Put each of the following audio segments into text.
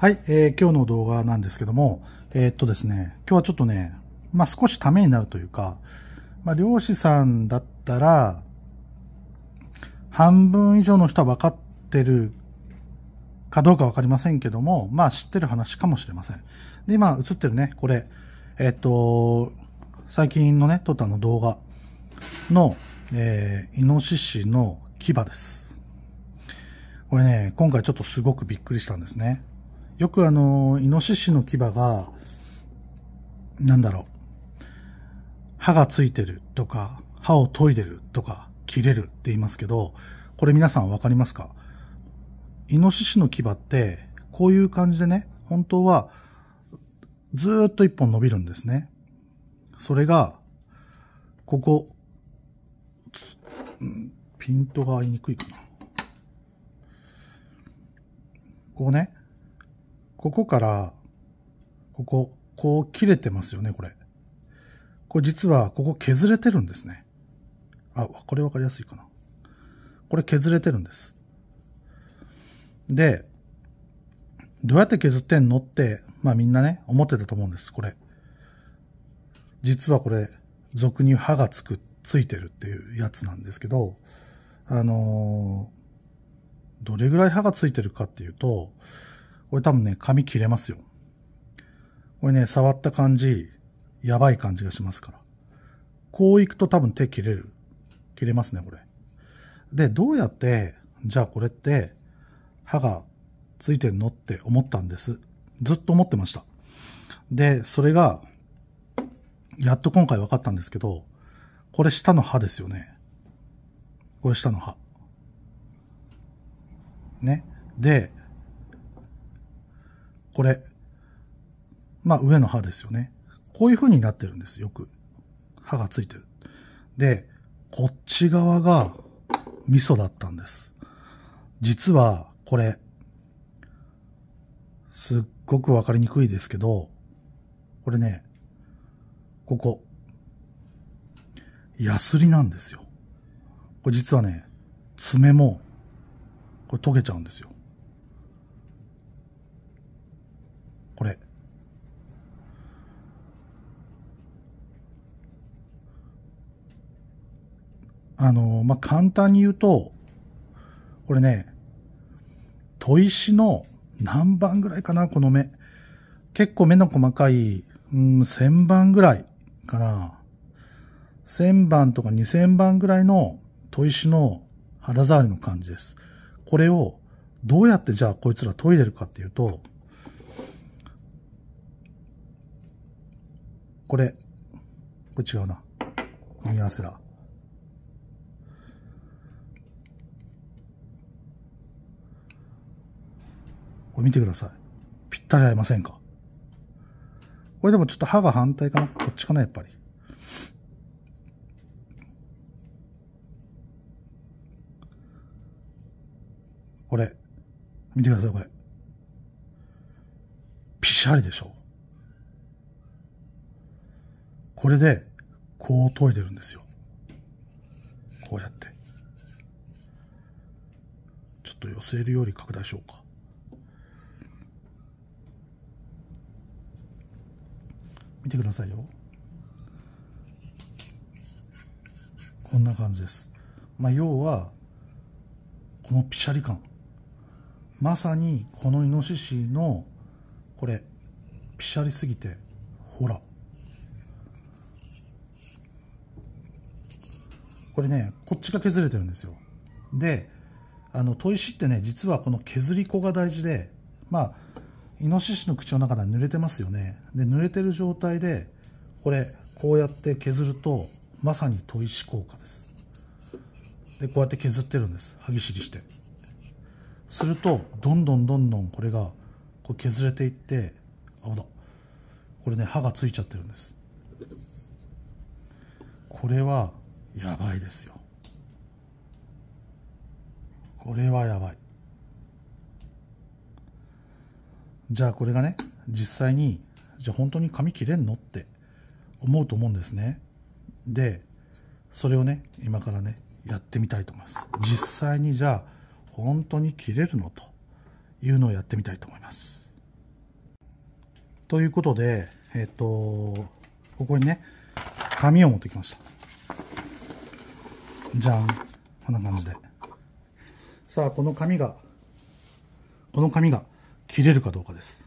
はい、えー、今日の動画なんですけども、えー、っとですね、今日はちょっとね、まあ、少しためになるというか、まあ、漁師さんだったら、半分以上の人は分かってるかどうか分かりませんけども、まあ、知ってる話かもしれません。で、今映ってるね、これ、えー、っと、最近のね、撮ったの動画の、えー、イノシシの牙です。これね、今回ちょっとすごくびっくりしたんですね。よくあの、イノシシの牙が、なんだろう、歯がついてるとか、歯を研いでるとか、切れるって言いますけど、これ皆さんわかりますかイノシシの牙って、こういう感じでね、本当は、ずっと一本伸びるんですね。それが、ここ、ピントが合いにくいかな。こうね、ここから、ここ、こう切れてますよね、これ。これ実は、ここ削れてるんですね。あ、これわかりやすいかな。これ削れてるんです。で、どうやって削ってんのって、まあみんなね、思ってたと思うんです、これ。実はこれ、俗に刃がつく、ついてるっていうやつなんですけど、あのー、どれぐらい刃がついてるかっていうと、これ多分ね、髪切れますよ。これね、触った感じ、やばい感じがしますから。こう行くと多分手切れる。切れますね、これ。で、どうやって、じゃあこれって、歯がついてんのって思ったんです。ずっと思ってました。で、それが、やっと今回分かったんですけど、これ下の歯ですよね。これ下の歯。ね。で、これ。まあ、上の歯ですよね。こういう風になってるんです、よく。歯がついてる。で、こっち側が味噌だったんです。実は、これ、すっごくわかりにくいですけど、これね、ここ、ヤスリなんですよ。これ実はね、爪も、これ溶けちゃうんですよ。これ。あの、まあ、簡単に言うと、これね、砥石の何番ぐらいかな、この目。結構目の細かい、うん、1000番ぐらいかな。1000番とか2000番ぐらいの砥石の肌触りの感じです。これをどうやってじゃあこいつら研いでるかっていうと、これ、これ違うな。組み合わせだ。これ見てください。ぴったり合いませんかこれでもちょっと歯が反対かなこっちかなやっぱり。これ。見てください、これ。ぴしゃりでしょこれで、こう研いでるんですよ。こうやって。ちょっと寄せるより拡大しようか。見てくださいよ。こんな感じです。まあ、要は、このピシャリ感。まさにこのイノシシの、これ、ピシャリすぎて、ほら。これね、こっちが削れてるんですよ。で、あの、砥石ってね、実はこの削り粉が大事で、まあ、イノシシの口の中では濡れてますよね。で、濡れてる状態で、これ、こうやって削ると、まさに砥石効果です。で、こうやって削ってるんです。歯ぎしりして。すると、どんどんどんどんこれが、こう削れていって、あ、ほら。これね、歯がついちゃってるんです。これは、やばいですよこれはやばいじゃあこれがね実際にじゃあ本当に髪切れんのって思うと思うんですねでそれをね今からねやってみたいと思います実際にじゃあ本当に切れるのというのをやってみたいと思いますということでえっ、とここにね紙を持ってきましたじゃんこんな感じでさあこの紙がこの紙が切れるかどうかです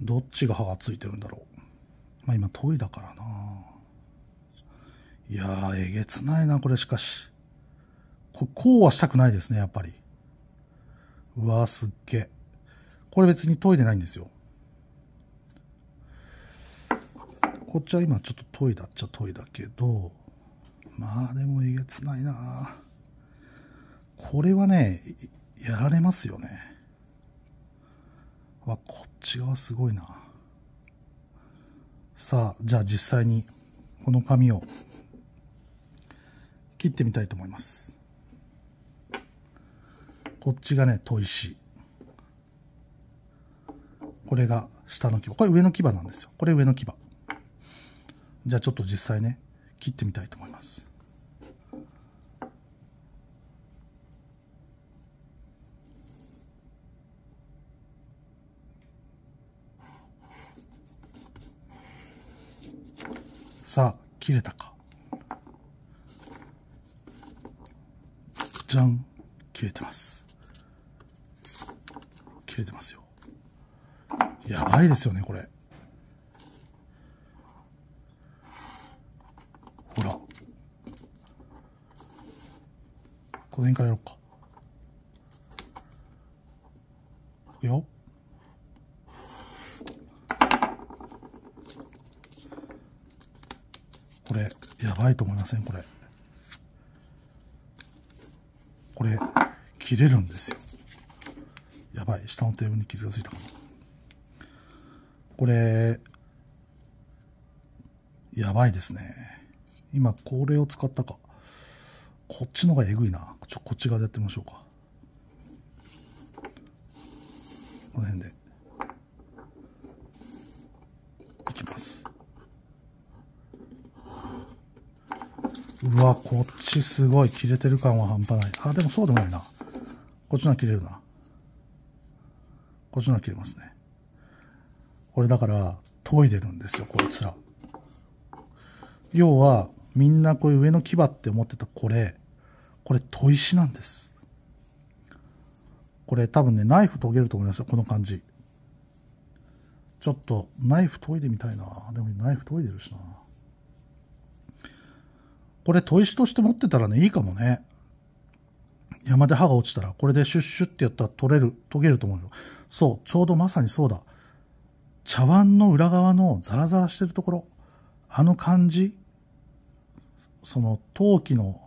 どっちが刃がついてるんだろうまあ今研いだからないやーえげつないなこれしかしここうはしたくないですねやっぱりうわーすっげえこれ別に研いでないんですよこっちは今ちょっとトイだっちゃトイだけど、まあでもえげつないなこれはね、やられますよね。わ、こっち側すごいな。さあ、じゃあ実際にこの紙を切ってみたいと思います。こっちがね、砥石。これが下の牙。これ上の牙なんですよ。これ上の牙。じゃあちょっと実際ね切ってみたいと思います。さあ切れたかじゃん切れてます切れてますよやばいですよねこれこの辺からやろうか。いくよ。これ、やばいと思いませんこれ。これ、切れるんですよ。やばい。下のテーブルに傷がついたかな。これ、やばいですね。今、これを使ったか。こっちのがえぐいなちょこっち側でやってみましょうかこの辺でいきますうわこっちすごい切れてる感は半端ないあでもそうでもないなこっちのは切れるなこっちのは切れますねこれだから研いでるんですよこいつら要はみんなこういう上の牙って思ってたこれこれ砥石なんです。これ多分ね、ナイフ研げると思いますよ、この感じ。ちょっとナイフ研いでみたいな。でもナイフ研いでるしな。これ砥石として持ってたらね、いいかもね。山で刃が落ちたら、これでシュッシュってやったら取れる、研げると思うよ。そう、ちょうどまさにそうだ。茶碗の裏側のザラザラしてるところ、あの感じ、その陶器の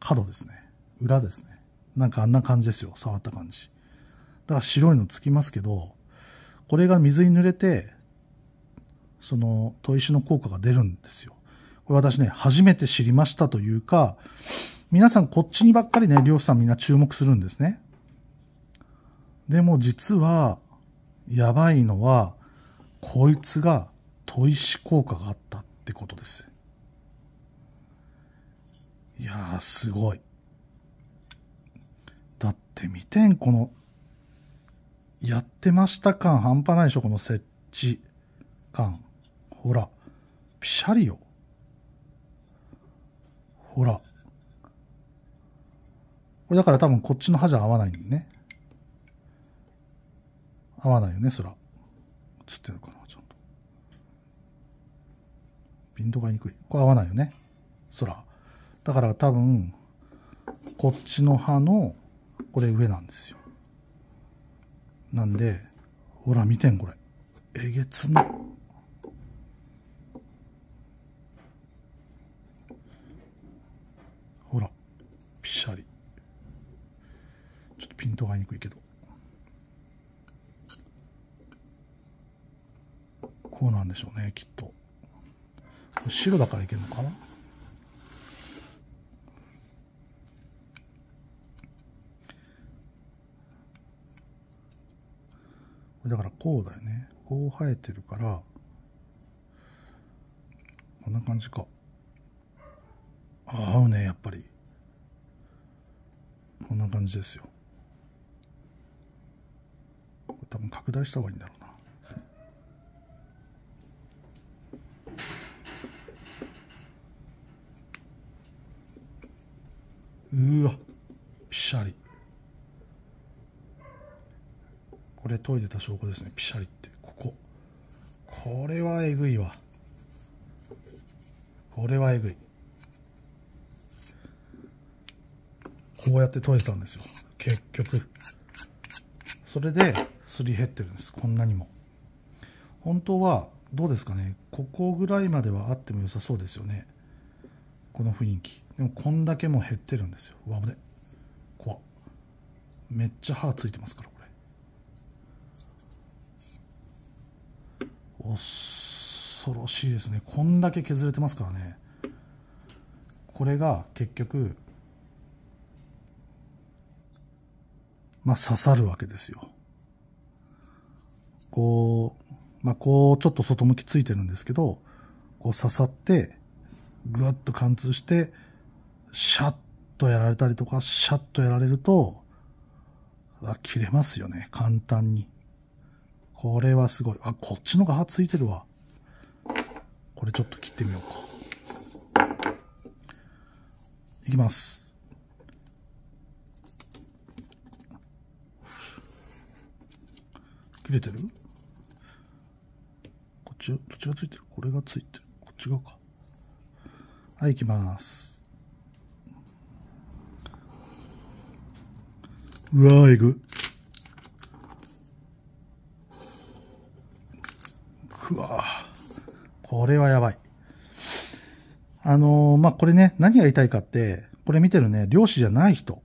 角ですね。裏ですね。なんかあんな感じですよ。触った感じ。だから白いのつきますけど、これが水に濡れて、その砥石の効果が出るんですよ。これ私ね、初めて知りましたというか、皆さんこっちにばっかりね、漁師さんみんな注目するんですね。でも実は、やばいのは、こいつが砥石効果があったってことです。いやー、すごい。だって見てん、この、やってました感半端ないでしょ、この設置感。ほら、ピシャリよ。ほら。これだから多分こっちの歯じゃ合わないんでね。合わないよね、そら。映ってるかな、ちゃんと。ビンドがいにくい。これ合わないよね、そら。だから多分こっちの歯のこれ上なんですよなんでほら見てんこれえげつなほらぴしゃり。ちょっとピントが合いにくいけどこうなんでしょうねきっと白だからいけるのかなだからこうだよねこう生えてるからこんな感じかあ合うねやっぱりこんな感じですよ多分拡大した方がいいんだろうなうわぴしゃりこれ研いでた証拠ですねピシャリってこここれはえぐいわこれはえぐいこうやって研いでたんですよ結局それですり減ってるんですこんなにも本当はどうですかねここぐらいまではあっても良さそうですよねこの雰囲気でもこんだけもう減ってるんですようわ危ね怖めっちゃ歯ついてますから恐ろしいですねこんだけ削れてますからねこれが結局まあ刺さるわけですよこうまあこうちょっと外向きついてるんですけどこう刺さってぐわっと貫通してシャッとやられたりとかシャッとやられると切れますよね簡単に。これはすごい。あ、こっちのが刃ついてるわ。これちょっと切ってみようか。いきます。切れてるこっち、どっちがついてるこれがついてる。こっち側か。はい、いきます。うわー、えぐ。これはやばい。あのー、まあ、これね、何が言いたいかって、これ見てるね、漁師じゃない人。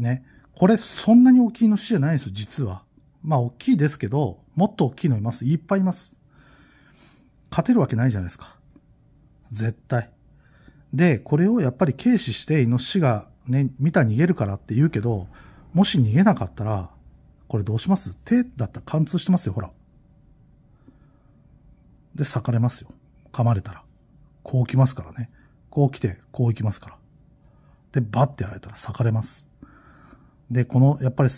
ね。これそんなに大きいの死じゃないんですよ、実は。まあ、大きいですけど、もっと大きいのいます。いっぱいいます。勝てるわけないじゃないですか。絶対。で、これをやっぱり軽視して、イノシシがね、見た逃げるからって言うけど、もし逃げなかったら、これどうします手だったら貫通してますよ、ほら。で、裂かれますよ。噛まれたら、こう来ますからね。こう来て、こう行きますから。で、バッてやられたら裂かれます。で、この、やっぱり、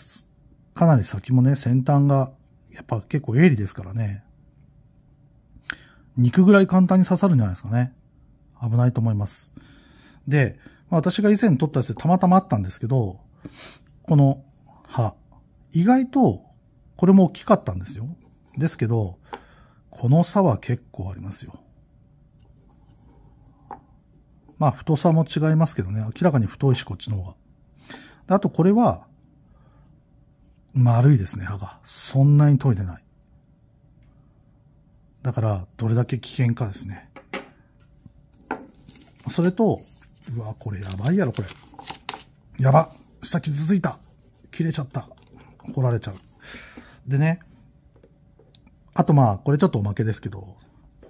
かなり先もね、先端が、やっぱ結構鋭利ですからね。肉ぐらい簡単に刺さるんじゃないですかね。危ないと思います。で、まあ、私が以前撮ったやつでたまたまあったんですけど、この歯、意外とこれも大きかったんですよ。ですけど、この差は結構ありますよ。まあ、太さも違いますけどね、明らかに太いし、こっちの方が。あと、これは、丸いですね、歯が。そんなに研いでない。だから、どれだけ危険かですね。それと、うわ、これやばいやろ、これ。やば下傷ついた切れちゃった怒られちゃう。でね、あとまあ、これちょっとおまけですけど、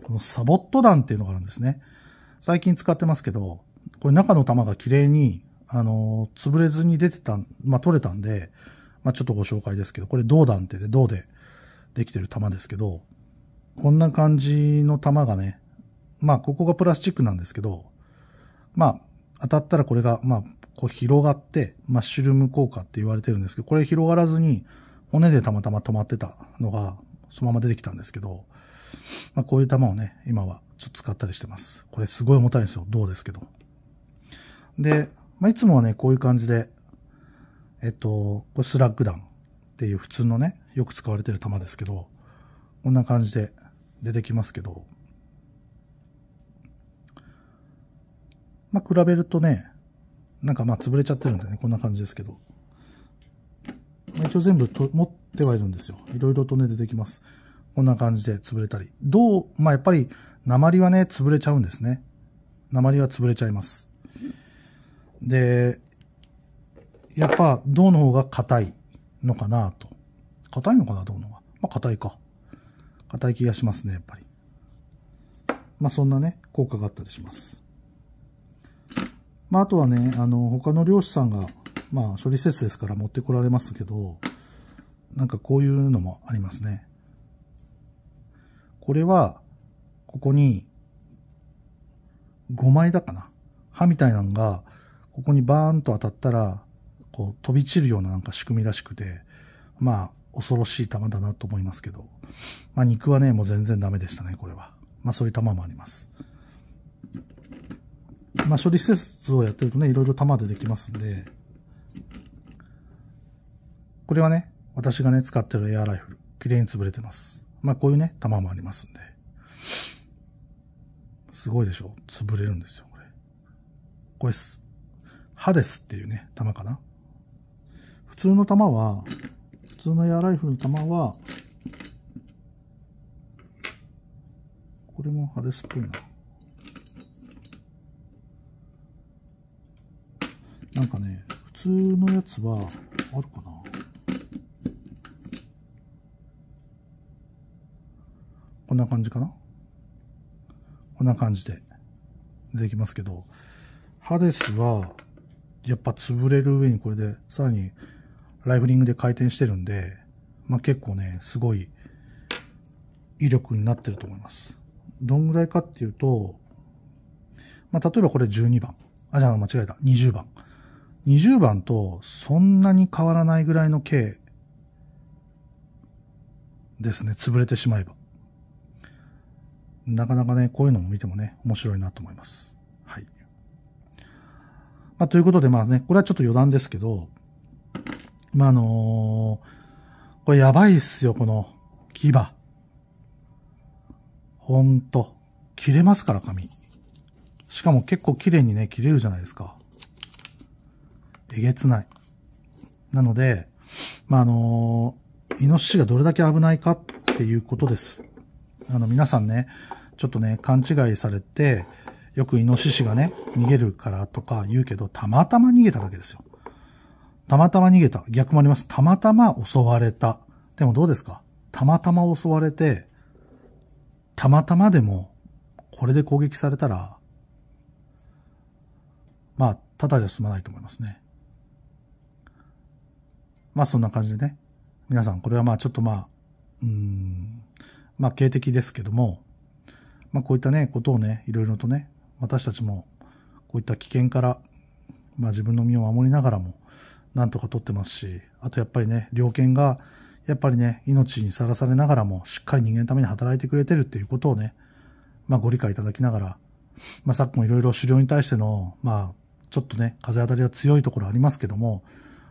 このサボット弾っていうのがあるんですね。最近使ってますけど、これ中の玉が綺麗に、あの、潰れずに出てた、まあ、取れたんで、まあ、ちょっとご紹介ですけど、これ銅弾ってで銅でできてる玉ですけど、こんな感じの玉がね、まあ、ここがプラスチックなんですけど、まあ、当たったらこれが、まあ、こう広がって、マッシュルーム効果って言われてるんですけど、これ広がらずに、骨でたまたま止まってたのが、そのまま出てきたんですけど、まあ、こういう球をね、今はちょっと使ったりしてます。これすごい重たいんですよ。銅ですけど。で、まあ、いつもはね、こういう感じで、えっと、これスラッグ弾っていう普通のね、よく使われてる球ですけど、こんな感じで出てきますけど、まあ、比べるとね、なんかまあ潰れちゃってるんでね、こんな感じですけど、まあ、一応全部と持ってはいるんですよ。いろいろとね、出てきます。こんな感じで潰れたり。銅、まあ、やっぱり、鉛はね、潰れちゃうんですね。鉛は潰れちゃいます。で、やっぱ銅の方が硬いのかなと。硬いのかな、銅の方が。まあ、硬いか。硬い気がしますね、やっぱり。まあ、そんなね、効果があったりします。まあ、あとはね、あの、他の漁師さんが、まあ、処理施設ですから持ってこられますけど、なんかこういうのもありますね。これは、ここに、5枚だかな刃みたいなのが、ここにバーンと当たったら、こう飛び散るようななんか仕組みらしくて、まあ、恐ろしい弾だなと思いますけど、まあ肉はね、もう全然ダメでしたね、これは。まあそういう弾もあります。まあ処理施設をやってるとね、いろいろ弾でできますんで、これはね、私がね、使ってるエアライフル、綺麗に潰れてます。まあこういうね、玉もありますんで。すごいでしょ潰れるんですよ、これ。これす、ハデスっていうね、玉かな。普通の玉は、普通のエアライフルの玉は、これもハデスっぽいな。なんかね、普通のやつは、あるかなんな感じかなこんな感じで出てきますけど、ハデスは、やっぱ潰れる上にこれで、さらにライフリングで回転してるんで、まあ、結構ね、すごい威力になってると思います。どんぐらいかっていうと、まあ、例えばこれ12番。あ、じゃあ間違えた。20番。20番とそんなに変わらないぐらいの径ですね。潰れてしまえば。なかなかね、こういうのも見てもね、面白いなと思います。はい。まあ、ということで、まあね、これはちょっと余談ですけど、まあ、あのー、これやばいっすよ、この牙。ほんと。切れますから、髪。しかも結構綺麗にね、切れるじゃないですか。えげつない。なので、まあ、あのー、イノシシがどれだけ危ないかっていうことです。あの皆さんね、ちょっとね、勘違いされて、よくイノシシがね、逃げるからとか言うけど、たまたま逃げただけですよ。たまたま逃げた。逆もあります。たまたま襲われた。でもどうですかたまたま襲われて、たまたまでも、これで攻撃されたら、まあ、ただじゃ済まないと思いますね。まあ、そんな感じでね。皆さん、これはまあ、ちょっとまあ、うん、まあ、警笛ですけども、まあ、こういったね、ことをね、いろいろとね、私たちも、こういった危険から、まあ、自分の身を守りながらも、なんとか取ってますし、あとやっぱりね、猟犬が、やっぱりね、命にさらされながらも、しっかり人間のために働いてくれてるっていうことをね、まあ、ご理解いただきながら、まあ、昨今いろいろ狩猟に対しての、まあ、ちょっとね、風当たりは強いところありますけども、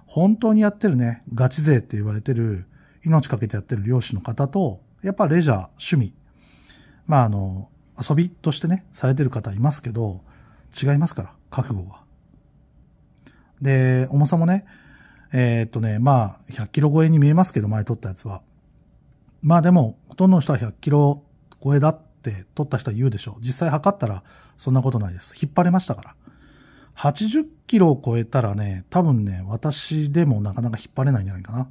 本当にやってるね、ガチ勢って言われてる、命かけてやってる漁師の方と、やっぱレジャー、趣味、まああの、遊びとしてね、されてる方いますけど、違いますから、覚悟は。で、重さもね、えー、っとね、まあ、100キロ超えに見えますけど、前撮ったやつは。まあでも、ほとんどの人は100キロ超えだって撮った人は言うでしょう。実際測ったら、そんなことないです。引っ張れましたから。80キロを超えたらね、多分ね、私でもなかなか引っ張れないんじゃないかな。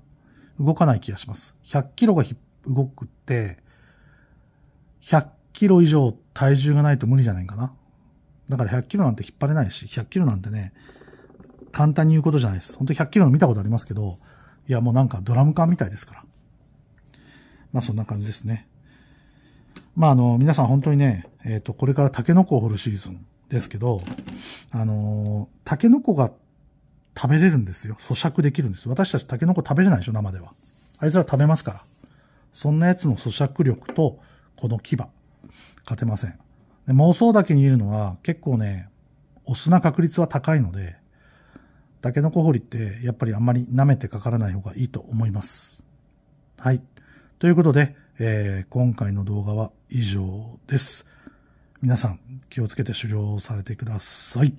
動かない気がします。100キロが引っ動くって、100キロ以上体重がないと無理じゃないかな。だから100キロなんて引っ張れないし、100キロなんてね、簡単に言うことじゃないです。本当100キロの見たことありますけど、いやもうなんかドラム缶みたいですから。まあそんな感じですね。まああの、皆さん本当にね、えっ、ー、と、これからタケノコを掘るシーズンですけど、あのー、タケノコが食べれるんですよ。咀嚼できるんです。私たちタケノコ食べれないでしょ、生では。あいつら食べますから。そんなやつの咀嚼力と、この牙、勝てません。で妄想だけにいるのは結構ね、お酢な確率は高いので、タケノコ掘りってやっぱりあんまり舐めてかからない方がいいと思います。はい。ということで、えー、今回の動画は以上です。皆さん気をつけて狩猟されてください。